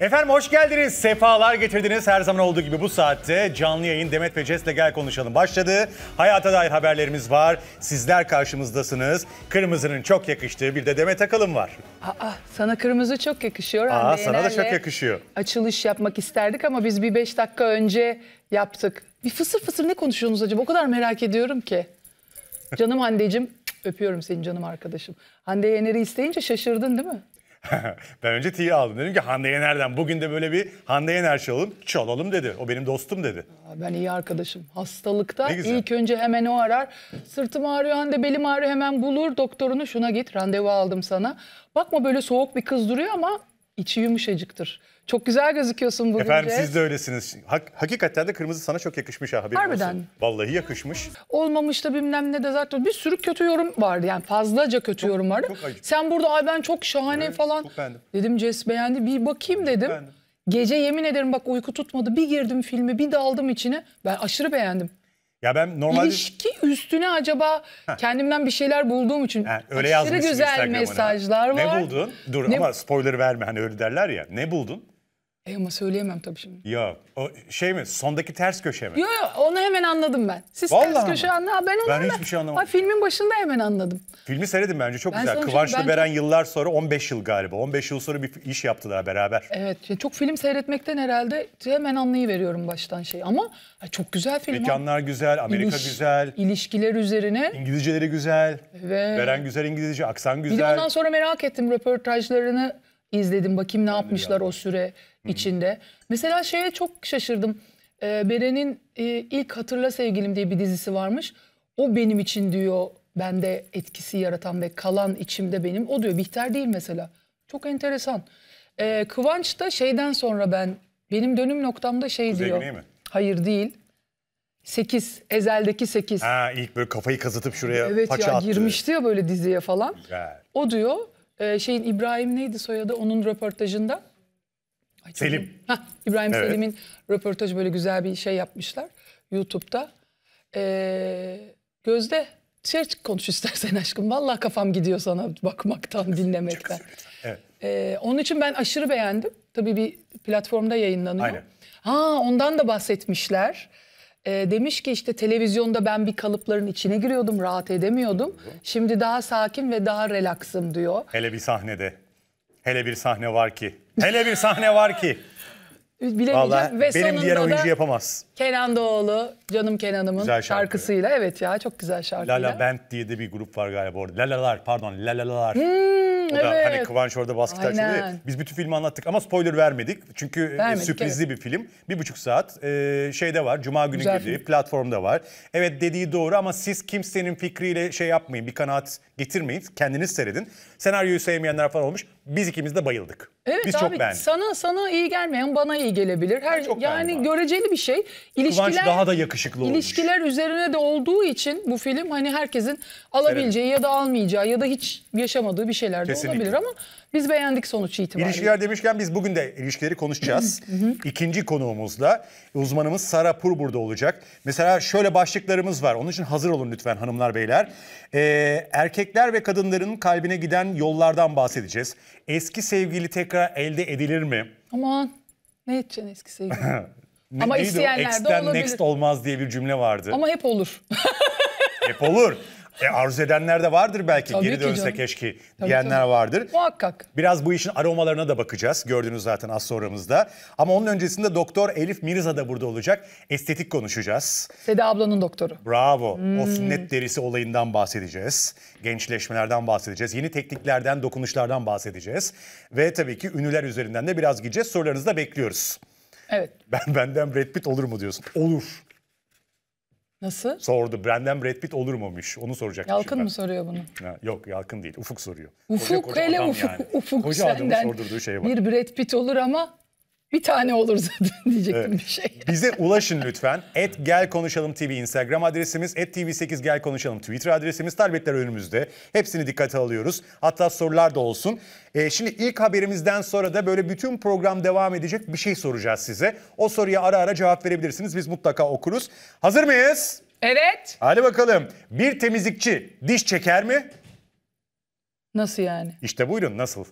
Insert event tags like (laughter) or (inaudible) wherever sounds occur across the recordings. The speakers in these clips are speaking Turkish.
Efendim hoş geldiniz. Sefalar getirdiniz. Her zaman olduğu gibi bu saatte canlı yayın Demet ve Ces'le gel konuşalım başladı. Hayata dair haberlerimiz var. Sizler karşımızdasınız. Kırmızının çok yakıştığı bir de Demet Akalın var. Aa, sana kırmızı çok yakışıyor. Aa, Hande sana da çok yakışıyor. Açılış yapmak isterdik ama biz bir beş dakika önce yaptık. Bir fısır fısır ne konuşuyorsunuz acaba? O kadar merak ediyorum ki. Canım Hande'cim öpüyorum seni canım arkadaşım. Hande Yener'i isteyince şaşırdın değil mi? (laughs) ben önce T'yi aldım. Dedim ki Hande Yener'den bugün de böyle bir Hande Yener çalalım, çalalım dedi. O benim dostum dedi. Ben iyi arkadaşım. Hastalıkta ilk önce hemen o arar. Sırtım ağrıyor Hande, belim ağrıyor hemen bulur doktorunu. Şuna git randevu aldım sana. Bakma böyle soğuk bir kız duruyor ama içi yumuşacıktır. Çok güzel gözüküyorsun bugün. Efendim siz de öylesiniz. Hak, hakikaten de kırmızı sana çok yakışmış ha haberin Harbiden. olsun. Vallahi yakışmış. Olmamış da bilmem ne de zaten bir sürü kötü yorum vardı. Yani fazlaca kötü çok, yorum vardı. Çok acı. Sen burada ay ben çok şahane evet, falan. Çok beğendim. Dedim Ces beğendi bir bakayım dedim. Gece yemin ederim bak uyku tutmadı. Bir girdim filme bir daldım içine. Ben aşırı beğendim. Ya ben normalde ilişki üstüne acaba kendimden bir şeyler bulduğum için yani öyle yazmışsın güzel mesajlar var. Ne buldun? Dur ne... ama spoiler verme hani öyle derler ya. Ne buldun? E ama söyleyemem tabii şimdi. ya O şey mi? Sondaki ters köşe mi? Yok yok onu hemen anladım ben. Siz Vallahi ters köşe anladın, ben onu Ben hemen- hiçbir şey anlamadım. Ha, filmin başında hemen anladım. Filmi seyredin bence çok Ben güzel. Kıvançlı ben Beren yıllar sonra 15 yıl galiba. 15 yıl sonra bir iş yaptılar beraber. Evet ya çok film seyretmekten herhalde hemen anlayı veriyorum baştan şey ama çok güzel film. Mekanlar güzel, Amerika İliş- güzel, İlişkiler üzerine. İngilizceleri güzel. Ve Beren güzel İngilizce, aksan güzel. Bir de ondan sonra merak ettim röportajlarını izledim. Bakayım ne ben yapmışlar o süre Hı. içinde. Mesela şeye çok şaşırdım. E, Beren'in e, ilk Hatırla Sevgilim diye bir dizisi varmış. O benim için diyor bende etkisi yaratan ve kalan içimde benim. O diyor Bihter değil mesela. Çok enteresan. E, Kıvanç da şeyden sonra ben benim dönüm noktamda şey Kuzey diyor. Güney mi? Hayır değil. 8. Ezel'deki 8. Ha ilk böyle kafayı kazıtıp şuraya evet, paça ya, girmişti ya böyle diziye falan. Güzel. O diyor ee, şeyin İbrahim neydi soyadı onun röportajında. Ay, Selim. Heh, İbrahim evet. Selim'in röportaj böyle güzel bir şey yapmışlar YouTube'da. E, Gözde şey konuş istersen aşkım. Vallahi kafam gidiyor sana bakmaktan, dinlemekten. Evet. Ee, onun için ben aşırı beğendim. Tabii bir platformda yayınlanıyor. Aynen. Ha ondan da bahsetmişler e, demiş ki işte televizyonda ben bir kalıpların içine giriyordum rahat edemiyordum. Şimdi daha sakin ve daha relaksım diyor. Hele bir sahnede. Hele bir sahne var ki. Hele bir sahne var ki. (laughs) Bilemeyeceğim. Vallahi ve benim diğer oyuncu yapamaz. Kenan Doğulu, canım Kenan'ımın şarkı. şarkısıyla. Evet ya çok güzel şarkıyla. Lala Band diye de bir grup var galiba orada. Lalalar pardon lalalar. Hmm. Hani evet. hani Kıvanç orada baskı açıldı. Biz bütün filmi anlattık ama spoiler vermedik. Çünkü e, vermedik, sürprizli evet. bir film. Bir buçuk saat e, şeyde var. Cuma günü Güzel platformda var. Evet dediği doğru ama siz kimsenin fikriyle şey yapmayın. Bir kanaat getirmeyin. Kendiniz seyredin. Senaryoyu sevmeyenler falan olmuş biz ikimiz de bayıldık. Evet Biz abi, çok beğendik. Sana sana iyi gelmeyen bana iyi gelebilir. Her çok yani göreceli bir şey. İlişkiler Kıvanç daha da yakışıklı olmuş. İlişkiler üzerine de olduğu için bu film hani herkesin alabileceği Serelim. ya da almayacağı ya da hiç yaşamadığı bir şeyler Kesinlikle. de olabilir ama biz beğendik sonuç itibariyle. İlişkiler demişken biz bugün de ilişkileri konuşacağız. İkinci konuğumuzla uzmanımız Sara Pur burada olacak. Mesela şöyle başlıklarımız var. Onun için hazır olun lütfen hanımlar beyler. Ee, erkekler ve kadınların kalbine giden yollardan bahsedeceğiz eski sevgili tekrar elde edilir mi? Aman ne edeceksin eski sevgili? (laughs) Ama isteyenler de olabilir. next olmaz diye bir cümle vardı. Ama hep olur. (laughs) hep olur. E, arzu edenler de vardır belki Tabii geri dönse keşke tabii, diyenler tabii. vardır. Muhakkak. Biraz bu işin aromalarına da bakacağız. Gördünüz zaten az sonramızda. Ama onun öncesinde doktor Elif Mirza da burada olacak. Estetik konuşacağız. Seda ablanın doktoru. Bravo. Hmm. O sünnet derisi olayından bahsedeceğiz. Gençleşmelerden bahsedeceğiz. Yeni tekniklerden, dokunuşlardan bahsedeceğiz. Ve tabii ki ünlüler üzerinden de biraz gideceğiz. Sorularınızı da bekliyoruz. Evet. Ben benden Brad Pitt olur mu diyorsun? Olur. Nasıl? Sordu. Brandon Brad Pitt olur mumuş? Onu soracak. Yalkın mı soruyor bunu? Ha, yok Yalkın değil. Ufuk soruyor. Ufuk koca, koca hele Ufuk. Yani. Ufuk koca senden. şeye bak. Bir Brad Pitt olur ama bir tane olur zaten (laughs) diyecektim evet. bir şey. Bize ulaşın lütfen. Et (laughs) Gel Konuşalım TV Instagram adresimiz. Et TV8 Gel Konuşalım Twitter adresimiz. Talbetler önümüzde. Hepsini dikkate alıyoruz. Hatta sorular da olsun. Ee, şimdi ilk haberimizden sonra da böyle bütün program devam edecek bir şey soracağız size. O soruya ara ara cevap verebilirsiniz. Biz mutlaka okuruz. Hazır mıyız? Evet. Hadi bakalım. Bir temizlikçi diş çeker mi? Nasıl yani? İşte buyurun nasıl?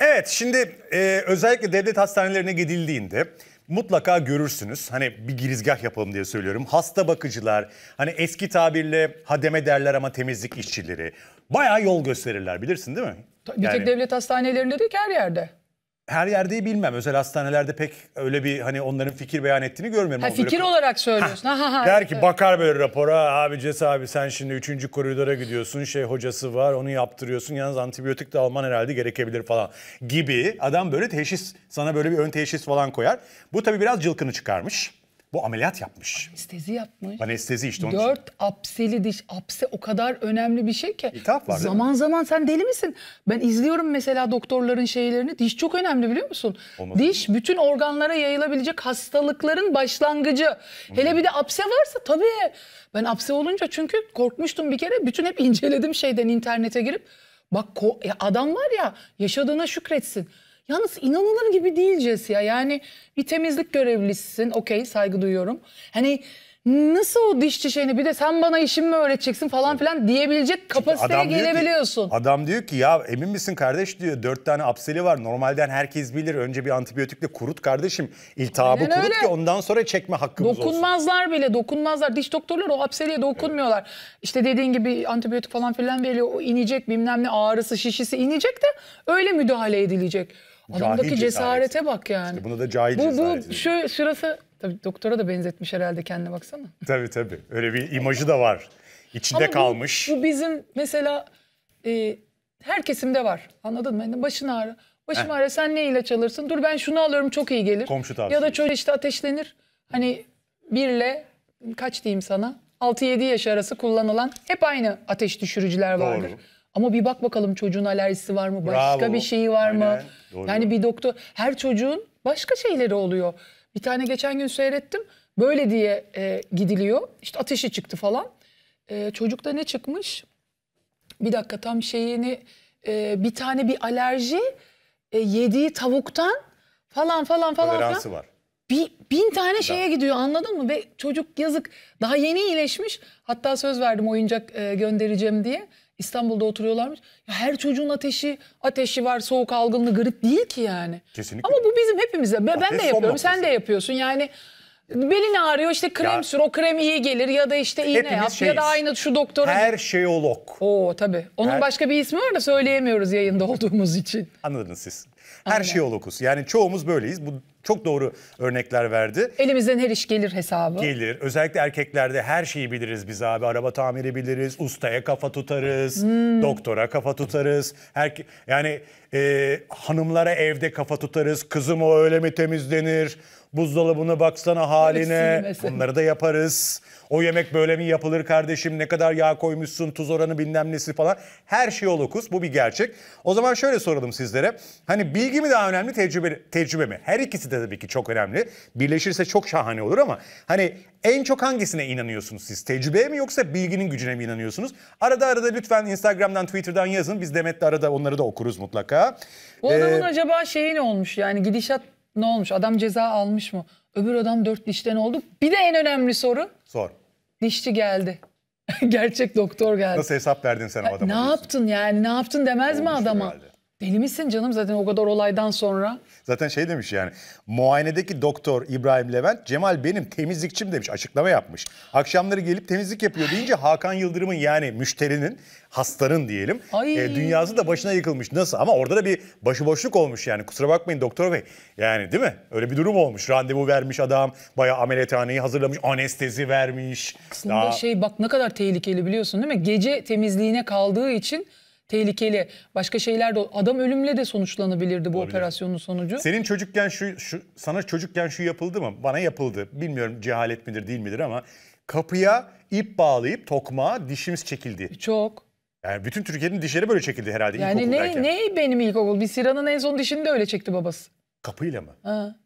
Evet şimdi e, özellikle devlet hastanelerine gidildiğinde mutlaka görürsünüz. Hani bir girizgah yapalım diye söylüyorum. Hasta bakıcılar, hani eski tabirle hademe derler ama temizlik işçileri. Bayağı yol gösterirler bilirsin değil mi? Bir tek devlet hastanelerinde değil her yerde her yerde bilmem. Özel hastanelerde pek öyle bir hani onların fikir beyan ettiğini görmüyorum. Ha, fikir böyle... olarak söylüyorsun. Ha, ha, ha, der ki evet. bakar böyle rapora abi Ces abi sen şimdi 3. koridora gidiyorsun şey hocası var onu yaptırıyorsun yalnız antibiyotik de alman herhalde gerekebilir falan gibi. Adam böyle teşhis sana böyle bir ön teşhis falan koyar. Bu tabii biraz cılkını çıkarmış. Bu ameliyat yapmış. Anestezi yapmış. Anestezi işte onun Dört için. apseli diş. Apse o kadar önemli bir şey ki. İltihap var Zaman zaman sen deli misin? Ben izliyorum mesela doktorların şeylerini. Diş çok önemli biliyor musun? Olmaz. Diş bütün organlara yayılabilecek hastalıkların başlangıcı. Hmm. Hele bir de apse varsa tabii. Ben apse olunca çünkü korkmuştum bir kere. Bütün hep (laughs) inceledim şeyden internete girip. Bak e, adam var ya yaşadığına şükretsin. Yalnız inanılır gibi değil Jess ya. Yani bir temizlik görevlisisin. Okey saygı duyuyorum. Hani nasıl o dişçi şeyini bir de sen bana işimi mi öğreteceksin falan filan diyebilecek kapasiteye adam diyor ki- gelebiliyorsun. adam diyor ki ya emin misin kardeş diyor dört tane apseli var. Normalden herkes bilir önce bir antibiyotikle kurut kardeşim. İltihabı Aynen kurut öyle. ki ondan sonra çekme hakkımız olsun. Dokunmazlar bile dokunmazlar. Diş doktorları o hapseliye dokunmuyorlar. İşte dediğin gibi antibiyotik falan filan veriliyor. O inecek bilmem ne ağrısı şişisi inecek de öyle müdahale edilecek. Adamdaki cesarete cesaret. bak yani. İşte buna da cahil bu, cesaret. Bu şu şurası tabii doktora da benzetmiş herhalde kendine baksana. Tabii tabii. Öyle bir imajı da var. İçinde Ama kalmış. Bu, bu bizim mesela e, her kesimde var. Anladın mı? Yani başın ağrı. Başım ağrı sen ne ilaç alırsın? Dur ben şunu alıyorum çok iyi gelir. Komşu tavsiye. Ya da çocuk işte ateşlenir. Hani birle kaç diyeyim sana? 6-7 yaş arası kullanılan hep aynı ateş düşürücüler vardır. Doğru. Ama bir bak bakalım çocuğun alerjisi var mı? Başka Bravo. bir şeyi var Aynen. mı? Doğru. Yani bir doktor her çocuğun başka şeyleri oluyor. Bir tane geçen gün seyrettim. Böyle diye e, gidiliyor. İşte ateşi çıktı falan. E, çocukta ne çıkmış? Bir dakika tam şeyini e, bir tane bir alerji e, yediği tavuktan falan falan falan. falan. var. Bir, bin tane şeye gidiyor anladın mı? Ve çocuk yazık daha yeni iyileşmiş. Hatta söz verdim oyuncak e, göndereceğim diye. İstanbul'da oturuyorlarmış. Ya her çocuğun ateşi, ateşi var, soğuk algınlığı, grip değil ki yani. Kesinlikle. Ama bu bizim hepimize. Ben, Ateş de yapıyorum, sen de yapıyorsun. Yani belin ağrıyor işte krem ya, sür, o krem iyi gelir ya da işte iğne yap şeyiz. ya da aynı şu doktora. Her şey şeyolog. Oo tabii. Onun her... başka bir ismi var da söyleyemiyoruz yayında (laughs) olduğumuz için. Anladınız siz. Her Aynen. şeyologuz. Yani çoğumuz böyleyiz. Bu çok doğru örnekler verdi. Elimizden her iş gelir hesabı. Gelir. Özellikle erkeklerde her şeyi biliriz biz abi. Araba tamiri biliriz, ustaya kafa tutarız, hmm. doktora kafa tutarız. Her, yani e, hanımlara evde kafa tutarız. Kızım o öyle mi temizlenir? Buzdolabını baksana haline. Bunları da yaparız. O yemek böyle mi yapılır kardeşim? Ne kadar yağ koymuşsun? Tuz oranı bilmem nesi falan. Her şey olokus. Bu bir gerçek. O zaman şöyle soralım sizlere. Hani bilgi mi daha önemli, tecrübe, tecrübe mi? Her ikisi de tabii ki çok önemli. Birleşirse çok şahane olur ama hani en çok hangisine inanıyorsunuz siz? Tecrübeye mi yoksa bilginin gücüne mi inanıyorsunuz? Arada arada lütfen Instagram'dan, Twitter'dan yazın. Biz Demet'le arada onları da okuruz mutlaka. Bu adamın ee, acaba şeyi ne olmuş? Yani gidişat ne olmuş? Adam ceza almış mı? Öbür adam dört dişten oldu. Bir de en önemli soru. Sor. Dişçi geldi. (laughs) Gerçek doktor geldi. Nasıl hesap verdin sen o adama? Ne diyorsun? yaptın yani? Ne yaptın demez Olmuş mi adama? Herhalde. Deli misin canım zaten o kadar olaydan sonra? Zaten şey demiş yani muayenedeki doktor İbrahim Levent Cemal benim temizlikçim demiş açıklama yapmış. Akşamları gelip temizlik yapıyor deyince Hakan Yıldırım'ın yani müşterinin hastanın diyelim e, Ay. e, dünyası da başına yıkılmış. Nasıl ama orada da bir başıboşluk olmuş yani kusura bakmayın doktor bey yani değil mi? Öyle bir durum olmuş randevu vermiş adam baya ameliyathaneyi hazırlamış anestezi vermiş. Aslında Daha... şey bak ne kadar tehlikeli biliyorsun değil mi? Gece temizliğine kaldığı için tehlikeli başka şeyler de adam ölümle de sonuçlanabilirdi bu Olabilir. operasyonun sonucu. Senin çocukken şu, şu sana çocukken şu yapıldı mı? Bana yapıldı. Bilmiyorum cehalet midir değil midir ama kapıya ip bağlayıp tokma dişimiz çekildi. Çok. Yani bütün Türkiye'nin dişleri böyle çekildi herhalde Yani ne, ilkokuldayken. ne benim ilkokul? Bir Siran'ın en son dişini de öyle çekti babası. Kapıyla mı? Ha.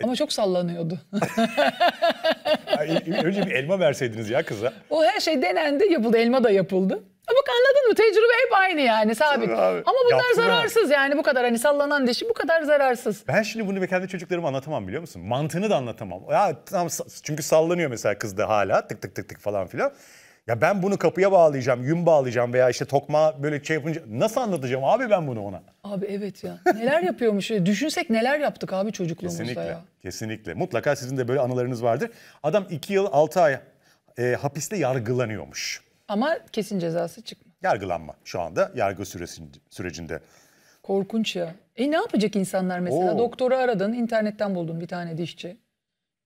E- ama çok sallanıyordu. (laughs) Önce bir elma verseydiniz ya kıza. o her şey denendi yapıldı elma da yapıldı. Bak anladın mı? Tecrübe hep aynı yani sabit. abi. Ama bunlar zararsız abi. yani bu kadar hani sallanan dişi bu kadar zararsız. Ben şimdi bunu kendi çocuklarıma anlatamam biliyor musun? Mantığını da anlatamam. Ya tam çünkü sallanıyor mesela kızda hala tık tık tık tık falan filan. Ya ben bunu kapıya bağlayacağım, yün bağlayacağım veya işte tokma böyle şey yapınca nasıl anlatacağım abi ben bunu ona? Abi evet ya. Neler yapıyormuş? (laughs) Düşünsek neler yaptık abi çocukluğumuzda kesinlikle, ya. Kesinlikle. Mutlaka sizin de böyle anılarınız vardır. Adam iki yıl altı ay e, hapiste yargılanıyormuş. Ama kesin cezası çıkma. Yargılanma şu anda yargı sürecinde. Korkunç ya. E ne yapacak insanlar mesela? Oo. Doktoru aradın, internetten buldun bir tane dişçi.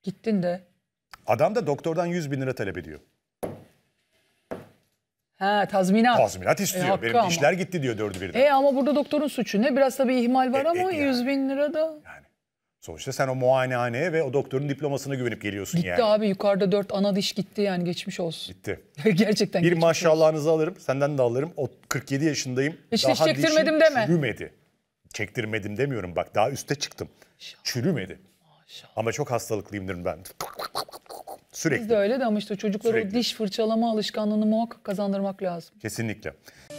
Gittin de. Adam da doktordan 100 bin lira talep ediyor. Ha tazminat. Tazminat e, istiyor. E, Benim ama. dişler gitti diyor dördü birden. E ama burada doktorun suçu ne? Biraz tabii ihmal var e, e ama e, yani. 100 bin lira da. Yani. Sonuçta sen o muayenehaneye ve o doktorun diplomasına güvenip geliyorsun gitti yani. Gitti abi yukarıda dört ana diş gitti yani geçmiş olsun. Gitti. (laughs) Gerçekten Bir maşallahınızı olsun. alırım senden de alırım. O 47 yaşındayım. Hiç daha diş çektirmedim deme. Çürümedi. Çektirmedim demiyorum bak daha üste çıktım. Maşallah. Çürümedi. Maşallah. Ama çok hastalıklıyımdır ben. Sürekli. Biz de öyle de ama işte çocuklara diş fırçalama alışkanlığını muhakkak kazandırmak lazım. Kesinlikle.